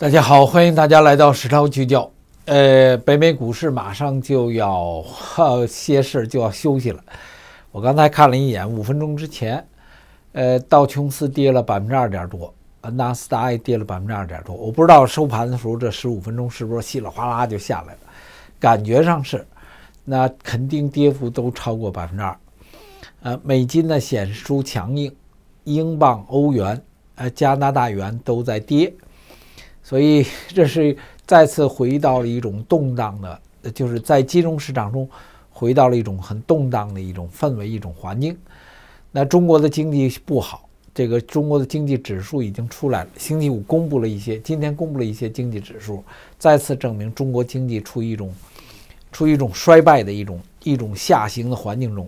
大家好，欢迎大家来到《时操聚焦》。呃，北美股市马上就要歇市，就要休息了。我刚才看了一眼，五分钟之前，呃，道琼斯跌了百分之二点多，纳斯达克跌了百分之二点多。我不知道收盘的时候这十五分钟是不是稀里哗啦就下来了，感觉上是。那肯定跌幅都超过百分之二。呃，美金呢显示出强硬，英镑、欧元、呃加拿大元都在跌。所以这是再次回到了一种动荡的，就是在金融市场中回到了一种很动荡的一种氛围、一种环境。那中国的经济不好，这个中国的经济指数已经出来了，星期五公布了一些，今天公布了一些经济指数，再次证明中国经济处于一种处于一种衰败的一种一种下行的环境中。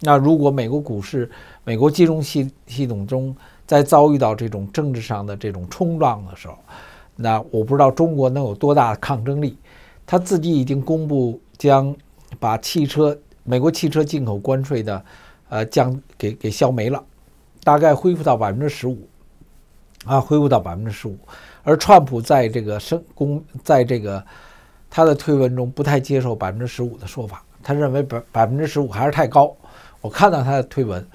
那如果美国股市、美国金融系系统中在遭遇到这种政治上的这种冲撞的时候，那我不知道中国能有多大抗争力，他自己已经公布将把汽车美国汽车进口关税的呃降给给消没了，大概恢复到百分之十五啊，恢复到百分之十五。而川普在这个升公在这个他的推文中不太接受百分之十五的说法，他认为百百分之十五还是太高。我看到他的推文，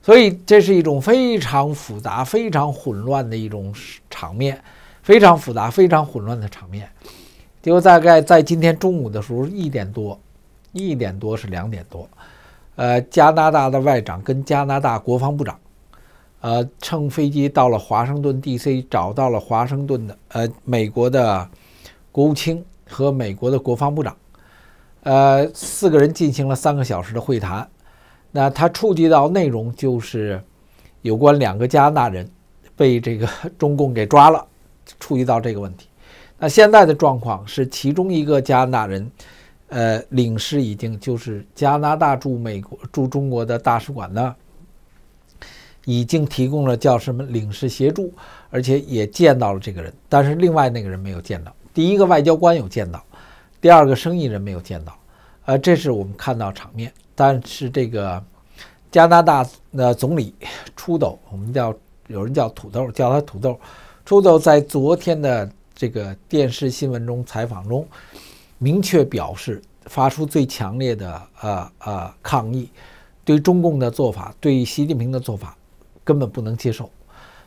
所以这是一种非常复杂、非常混乱的一种场面。非常复杂、非常混乱的场面，就大概在今天中午的时候，一点多，一点多是两点多。呃，加拿大的外长跟加拿大国防部长，呃，乘飞机到了华盛顿 D.C，找到了华盛顿的呃美国的国务卿和美国的国防部长，呃，四个人进行了三个小时的会谈。那他触及到内容就是有关两个加拿大人被这个 中共给抓了。触及到这个问题，那现在的状况是，其中一个加拿大人，呃，领事已经就是加拿大驻美国驻中国的大使馆呢，已经提供了叫什么领事协助，而且也见到了这个人，但是另外那个人没有见到，第一个外交官有见到，第二个生意人没有见到，呃，这是我们看到场面，但是这个加拿大的总理，出斗，我们叫有人叫土豆，叫他土豆。朱 r 在昨天的这个电视新闻中采访中，明确表示发出最强烈的呃呃抗议，对中共的做法，对习近平的做法根本不能接受。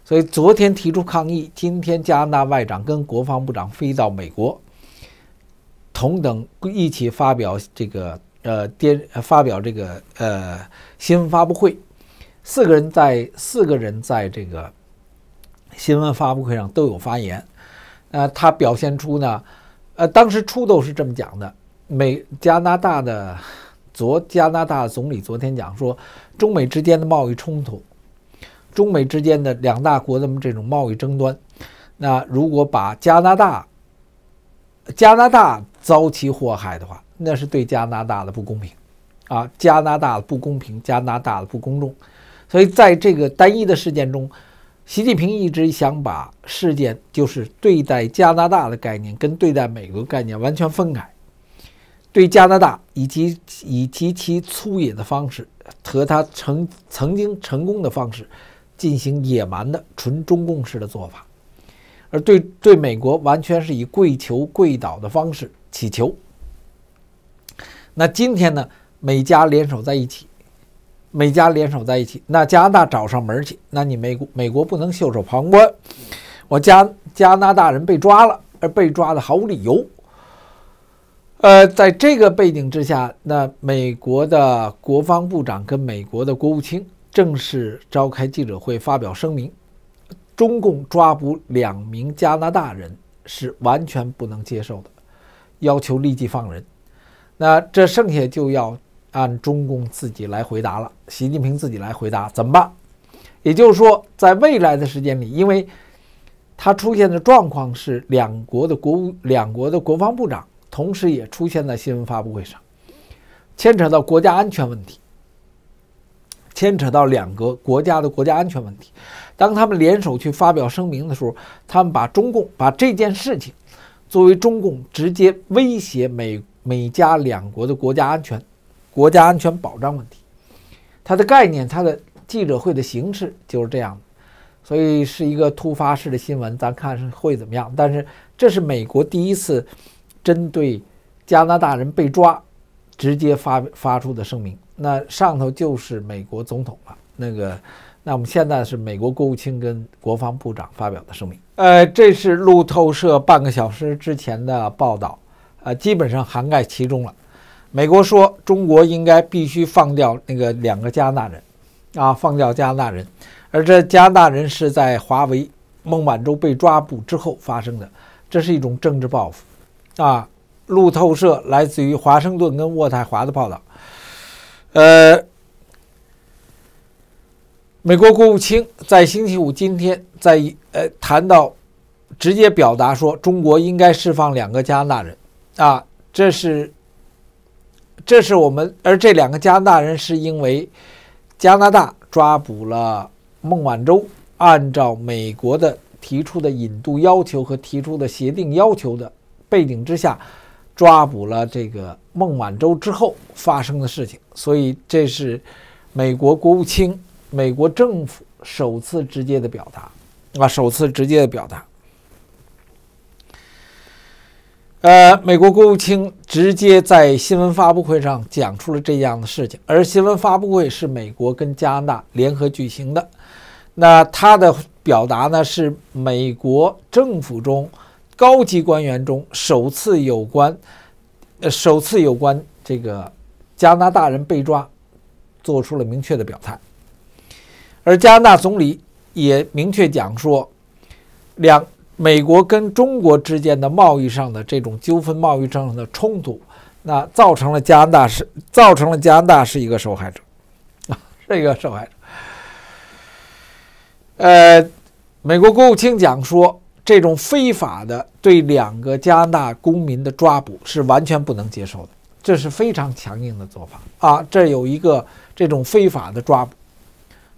所以昨天提出抗议，今天加拿大外长跟国防部长飞到美国，同等一起发表这个呃电发表这个呃新闻发布会，四个人在四个人在这个。新闻发布会上都有发言，呃，他表现出呢，呃，当时初都是这么讲的。美加拿大的昨加拿大总理昨天讲说，中美之间的贸易冲突，中美之间的两大国的这种贸易争端，那如果把加拿大加拿大遭其祸害的话，那是对加拿大的不公平，啊，加拿大的不公平，加拿大的不公正，所以在这个单一的事件中。习近平一直想把事件，就是对待加拿大的概念跟对待美国概念完全分开。对加拿大，以及以及其粗野的方式和他曾曾经成功的方式，进行野蛮的、纯中共式的做法；而对对美国，完全是以跪求跪倒的方式祈求。那今天呢？美加联手在一起。美加联手在一起，那加拿大找上门去，那你美国美国不能袖手旁观。我加加拿大人被抓了，而被抓的毫无理由。呃，在这个背景之下，那美国的国防部长跟美国的国务卿正式召开记者会，发表声明：中共抓捕两名加拿大人是完全不能接受的，要求立即放人。那这剩下就要。按中共自己来回答了，习近平自己来回答怎么办？也就是说，在未来的时间里，因为它出现的状况是两国的国务、两国的国防部长，同时也出现在新闻发布会上，牵扯到国家安全问题，牵扯到两个国家的国家安全问题。当他们联手去发表声明的时候，他们把中共把这件事情作为中共直接威胁美美加两国的国家安全。国家安全保障问题，它的概念，它的记者会的形式就是这样，所以是一个突发式的新闻，咱看是会怎么样。但是这是美国第一次针对加拿大人被抓直接发发出的声明，那上头就是美国总统了。那个，那我们现在是美国国务卿跟国防部长发表的声明。呃，这是路透社半个小时之前的报道，呃，基本上涵盖其中了。美国说，中国应该必须放掉那个两个加拿大人，啊，放掉加拿大人，而这加拿大人是在华为孟晚舟被抓捕之后发生的，这是一种政治报复，啊。路透社来自于华盛顿跟渥太华的报道，呃，美国国务卿在星期五今天在呃谈到，直接表达说，中国应该释放两个加拿大人，啊，这是。这是我们，而这两个加拿大人是因为加拿大抓捕了孟晚舟，按照美国的提出的引渡要求和提出的协定要求的背景之下，抓捕了这个孟晚舟之后发生的事情，所以这是美国国务卿、美国政府首次直接的表达，啊，首次直接的表达。呃，美国国务卿直接在新闻发布会上讲出了这样的事情，而新闻发布会是美国跟加拿大联合举行的。那他的表达呢，是美国政府中高级官员中首次有关，呃，首次有关这个加拿大人被抓，做出了明确的表态。而加拿大总理也明确讲说，两。美国跟中国之间的贸易上的这种纠纷、贸易上的冲突，那造成了加拿大是造成了加拿大是一个受害者，啊，是一个受害者。呃，美国国务卿讲说，这种非法的对两个加拿大公民的抓捕是完全不能接受的，这是非常强硬的做法啊。这有一个这种非法的抓捕。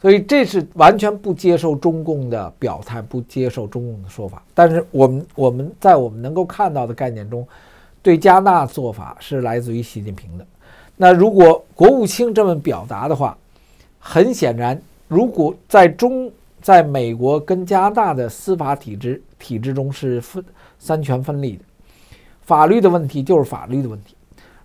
所以这是完全不接受中共的表态，不接受中共的说法。但是我们我们在我们能够看到的概念中，对加拿大做法是来自于习近平的。那如果国务卿这么表达的话，很显然，如果在中在美国跟加拿大的司法体制体制中是分三权分立的，法律的问题就是法律的问题，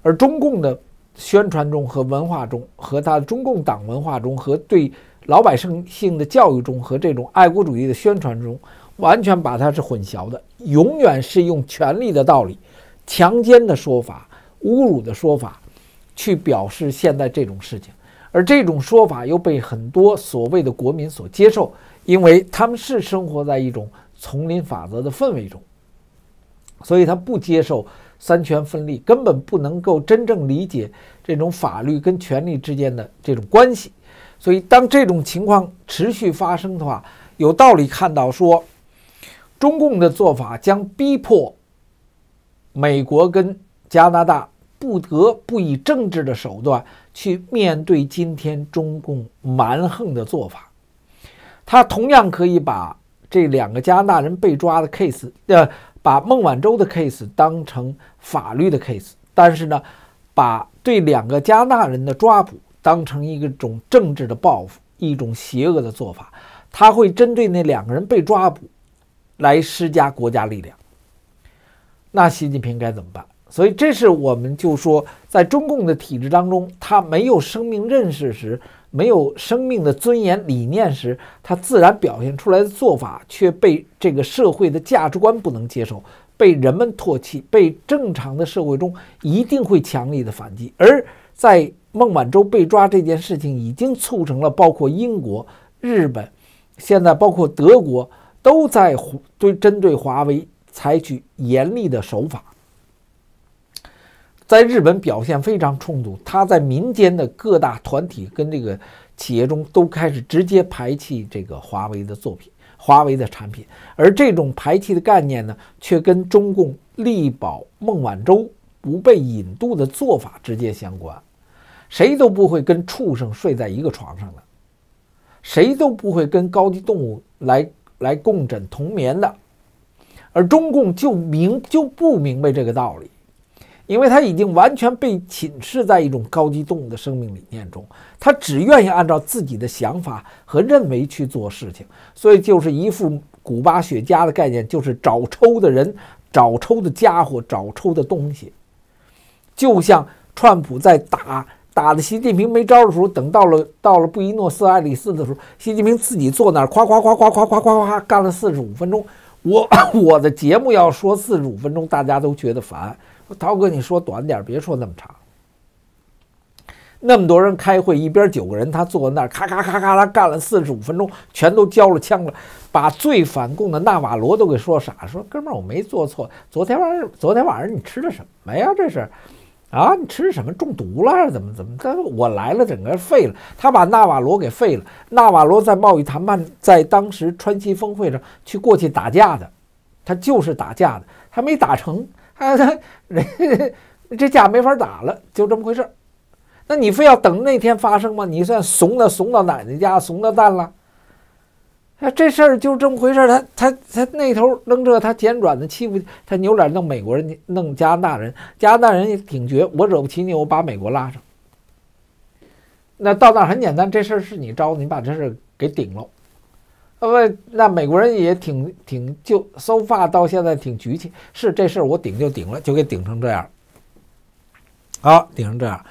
而中共的宣传中和文化中，和他中共党文化中和对。老百姓性的教育中和这种爱国主义的宣传中，完全把它是混淆的，永远是用权力的道理、强奸的说法、侮辱的说法，去表示现在这种事情。而这种说法又被很多所谓的国民所接受，因为他们是生活在一种丛林法则的氛围中，所以他不接受三权分立，根本不能够真正理解这种法律跟权力之间的这种关系。所以，当这种情况持续发生的话，有道理看到说，中共的做法将逼迫美国跟加拿大不得不以政治的手段去面对今天中共蛮横的做法。他同样可以把这两个加拿大人被抓的 case，呃，把孟晚舟的 case 当成法律的 case，但是呢，把对两个加拿大人的抓捕。当成一种政治的报复，一种邪恶的做法，他会针对那两个人被抓捕，来施加国家力量。那习近平该怎么办？所以，这是我们就说，在中共的体制当中，他没有生命认识时，没有生命的尊严理念时，他自然表现出来的做法却被这个社会的价值观不能接受。被人们唾弃，被正常的社会中一定会强力的反击。而在孟晚舟被抓这件事情已经促成了，包括英国、日本，现在包括德国都在对针对华为采取严厉的手法。在日本表现非常充足，他在民间的各大团体跟这个企业中都开始直接排弃这个华为的作品。华为的产品，而这种排气的概念呢，却跟中共力保孟晚舟不被引渡的做法直接相关。谁都不会跟畜生睡在一个床上的，谁都不会跟高级动物来来共枕同眠的，而中共就明就不明白这个道理。因为他已经完全被浸蚀在一种高级动物的生命理念中，他只愿意按照自己的想法和认为去做事情，所以就是一副古巴雪茄的概念，就是找抽的人、找抽的家伙、找抽的东西。就像川普在打打的习近平没招的时候，等到了到了布宜诺斯艾利斯的时候，习近平自己坐那儿夸咵咵咵咵咵咵咵干了四十五分钟。我 我的节目要说四十五分钟，大家都觉得烦。涛哥，你说短点，别说那么长。那么多人开会，一边九个人，他坐在那儿，咔咔咔咔，他干了四十五分钟，全都交了枪了，把最反共的纳瓦罗都给说傻了。说哥们儿，我没做错。昨天晚上，昨天晚上你吃的什么呀？这是，啊，你吃什么中毒了还是怎么怎么？他说我来了，整个废了。他把纳瓦罗给废了。纳瓦罗在贸易谈判，在当时川西峰会上去过去打架的，他就是打架的，他没打成。他他，人这架没法打了，就这么回事儿。那你非要等那天发生吗？你算怂的，怂到奶奶家，怂到蛋了。哎，这事儿就这么回事儿。他他他那头扔这，他捡软的欺负他，扭脸弄美国人，弄加拿大人。加拿大人也挺绝，我惹不起你，我把美国拉上。那到那儿很简单，这事儿是你招的，你把这事儿给顶了。呃，那美国人也挺挺就搜发到现在挺局气，是这事儿我顶就顶了，就给顶成这样。好，顶成这样，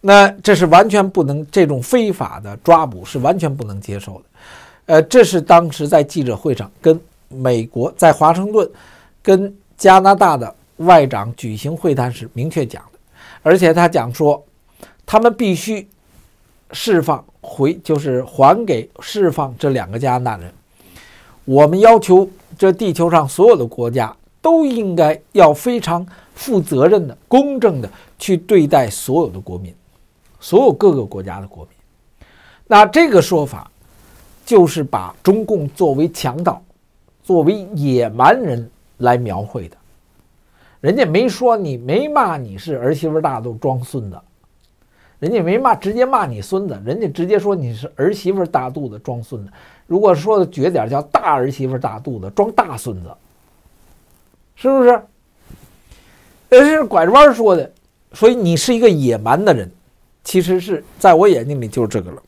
那这是完全不能，这种非法的抓捕是完全不能接受的。呃，这是当时在记者会上跟美国在华盛顿跟加拿大的外长举行会谈时明确讲的，而且他讲说他们必须释放。回就是还给释放这两个加拿大人。我们要求这地球上所有的国家都应该要非常负责任的、公正的去对待所有的国民，所有各个国家的国民。那这个说法就是把中共作为强盗、作为野蛮人来描绘的。人家没说你，没骂你是儿媳妇大都装孙子。人家没骂，直接骂你孙子。人家直接说你是儿媳妇大肚子装孙子。如果说的绝点叫大儿媳妇大肚子装大孙子，是不是？这是拐着弯说的。所以你是一个野蛮的人，其实是在我眼睛里就是这个了。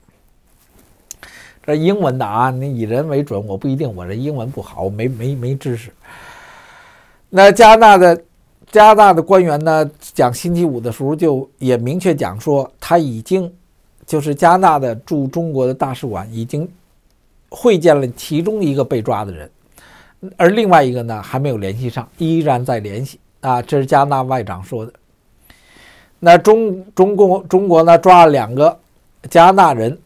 这英文的啊，你以人为准，我不一定。我这英文不好，没没没知识。那加拿大的。加拿大的官员呢，讲星期五的时候就也明确讲说，他已经，就是加拿大的驻中国的大使馆已经会见了其中一个被抓的人，而另外一个呢还没有联系上，依然在联系啊，这是加拿大外长说的。那中中共中国呢抓了两个加拿大人，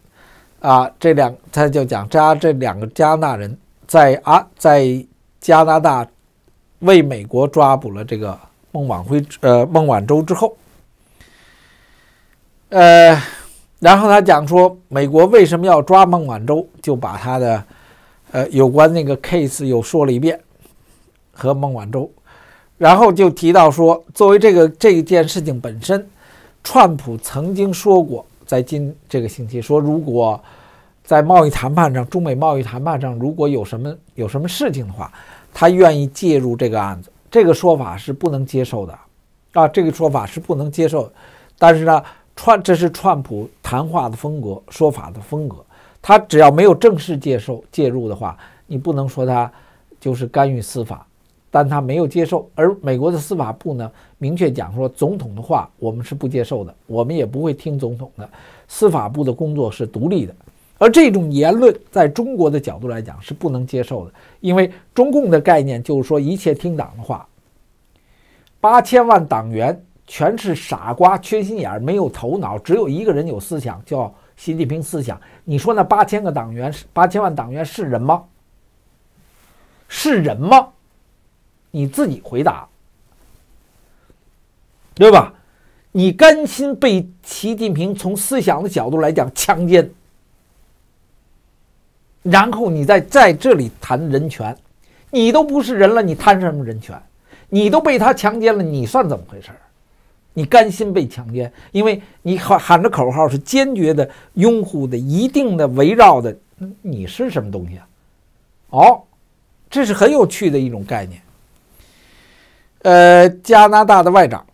啊，这两他就讲加这两个加拿大人在啊在加拿大为美国抓捕了这个。孟晚辉，呃，孟晚舟之后，呃，然后他讲说，美国为什么要抓孟晚舟，就把他的，呃，有关那个 case 又说了一遍，和孟晚舟，然后就提到说，作为这个这件事情本身，川普曾经说过，在今这个星期说，如果在贸易谈判上，中美贸易谈判上如果有什么有什么事情的话，他愿意介入这个案子。这个说法是不能接受的，啊，这个说法是不能接受。但是呢，川这是川普谈话的风格，说法的风格。他只要没有正式接受介入的话，你不能说他就是干预司法。但他没有接受，而美国的司法部呢，明确讲说，总统的话我们是不接受的，我们也不会听总统的。司法部的工作是独立的。而这种言论，在中国的角度来讲是不能接受的，因为中共的概念就是说一切听党的话。八千万党员全是傻瓜、缺心眼、没有头脑，只有一个人有思想，叫习近平思想。你说那八千个党员、八千万党员是人吗？是人吗？你自己回答，对吧？你甘心被习近平从思想的角度来讲强奸？然后你再在这里谈人权，你都不是人了，你谈什么人权？你都被他强奸了，你算怎么回事儿？你甘心被强奸？因为你喊喊着口号是坚决的拥护的，一定的围绕的，你是什么东西啊？哦，这是很有趣的一种概念。呃，加拿大的外长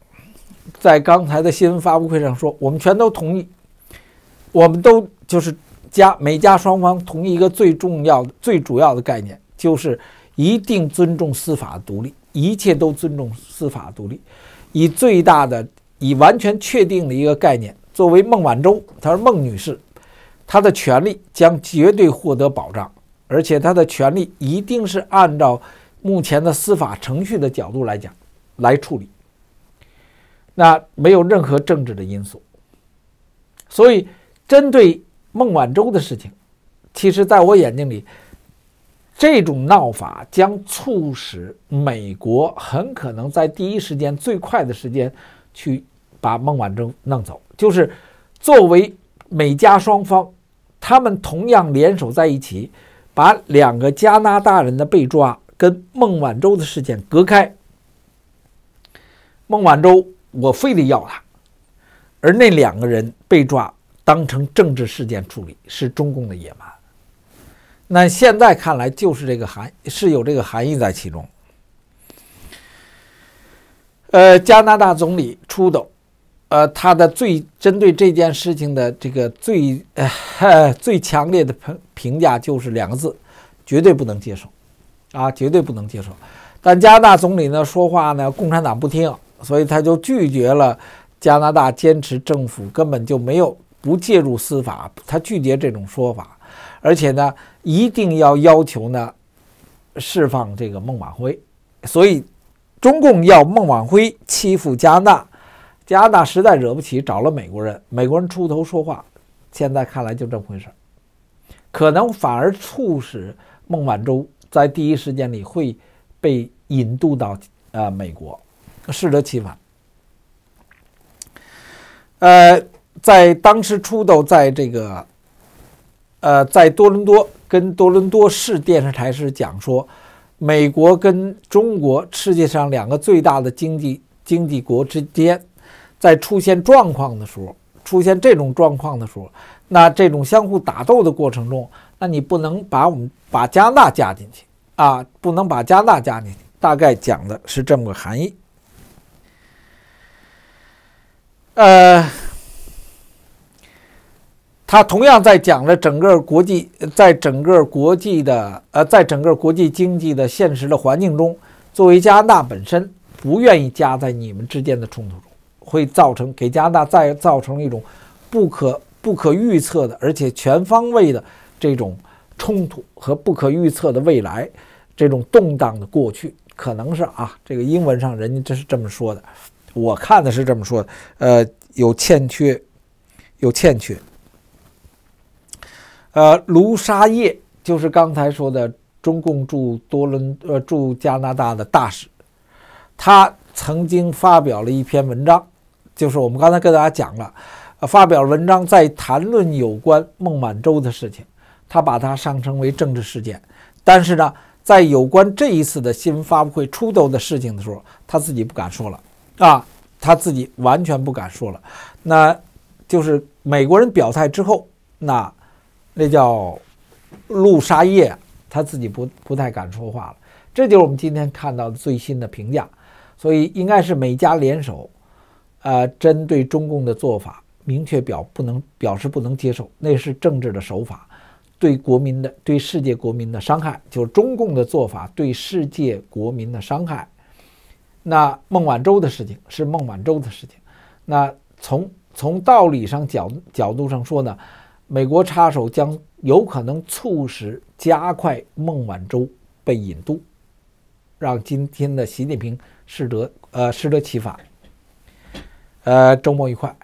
在刚才的新闻发布会上说：“我们全都同意，我们都就是。”加美加双方同一个最重要的、最主要的概念，就是一定尊重司法独立，一切都尊重司法独立，以最大的、以完全确定的一个概念作为。孟晚舟，她是孟女士，她的权利将绝对获得保障，而且她的权利一定是按照目前的司法程序的角度来讲来处理，那没有任何政治的因素。所以，针对。孟晚舟的事情，其实在我眼睛里，这种闹法将促使美国很可能在第一时间、最快的时间去把孟晚舟弄走。就是作为美加双方，他们同样联手在一起，把两个加拿大人的被抓跟孟晚舟的事件隔开。孟晚舟，我非得要他，而那两个人被抓。当成政治事件处理是中共的野蛮。那现在看来就是这个含是有这个含义在其中。呃，加拿大总理出 r 呃，他的最针对这件事情的这个最呃最强烈的评评价就是两个字：绝对不能接受，啊，绝对不能接受。但加拿大总理呢说话呢，共产党不听，所以他就拒绝了。加拿大坚持政府根本就没有。不介入司法，他拒绝这种说法，而且呢，一定要要求呢释放这个孟晚辉。所以，中共要孟晚辉欺负加拿大，加拿大实在惹不起，找了美国人，美国人出头说话。现在看来就这么回事儿，可能反而促使孟晚舟在第一时间里会被引渡到呃美国，适得其反。呃。在当时出头，在这个，呃，在多伦多跟多伦多市电视台是讲说，美国跟中国，世界上两个最大的经济经济国之间，在出现状况的时候，出现这种状况的时候，那这种相互打斗的过程中，那你不能把我们把加拿大加进去啊，不能把加拿大加进去，大概讲的是这么个含义，呃。他同样在讲了整个国际，在整个国际的呃，在整个国际经济的现实的环境中，作为加拿大本身不愿意加在你们之间的冲突中，会造成给加拿大再造成一种不可不可预测的，而且全方位的这种冲突和不可预测的未来这种动荡的过去，可能是啊，这个英文上人家这是这么说的，我看的是这么说，的，呃，有欠缺，有欠缺。呃，卢沙叶就是刚才说的中共驻多伦，呃，驻加拿大的大使，他曾经发表了一篇文章，就是我们刚才跟大家讲了，发表文章在谈论有关孟晚舟的事情，他把它上升为政治事件，但是呢，在有关这一次的新闻发布会出头的事情的时候，他自己不敢说了啊，他自己完全不敢说了，那就是美国人表态之后，那。那叫陆沙叶，他自己不不太敢说话了。这就是我们今天看到的最新的评价。所以应该是美加联手，呃，针对中共的做法，明确表不能表示不能接受。那是政治的手法，对国民的对世界国民的伤害，就是中共的做法对世界国民的伤害。那孟晚舟的事情是孟晚舟的事情。那从从道理上角角度上说呢？美国插手将有可能促使加快孟晚舟被引渡，让今天的习近平适得呃适得其反。呃，周末愉快。